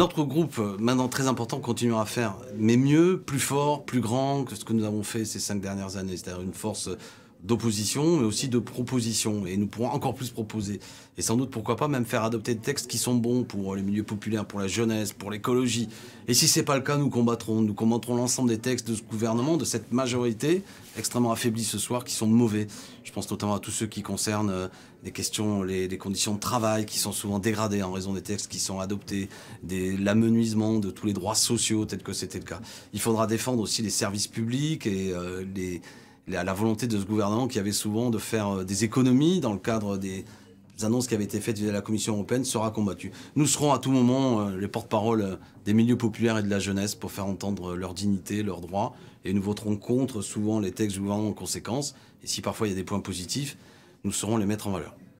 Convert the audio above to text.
Notre groupe, euh, maintenant très important, continuera à faire, mais mieux, plus fort, plus grand que ce que nous avons fait ces cinq dernières années. C'est-à-dire une force d'opposition, mais aussi de propositions. Et nous pourrons encore plus proposer. Et sans doute, pourquoi pas, même faire adopter des textes qui sont bons pour les milieux populaires, pour la jeunesse, pour l'écologie. Et si ce n'est pas le cas, nous combattrons. Nous combattrons l'ensemble des textes de ce gouvernement, de cette majorité extrêmement affaiblie ce soir, qui sont mauvais. Je pense notamment à tous ceux qui concernent les euh, questions, les, conditions de travail, qui sont souvent dégradées en raison des textes qui sont adoptés, l'amenuisement de tous les droits sociaux, peut-être que c'était le cas. Il faudra défendre aussi les services publics et euh, les la volonté de ce gouvernement qui avait souvent de faire euh, des économies dans le cadre des annonces qui avaient été faites via la Commission européenne sera combattue. Nous serons à tout moment euh, les porte-parole euh, des milieux populaires et de la jeunesse pour faire entendre leur dignité, leurs droits, et nous voterons contre souvent les textes du gouvernement en conséquence, et si parfois il y a des points positifs, nous saurons les mettre en valeur.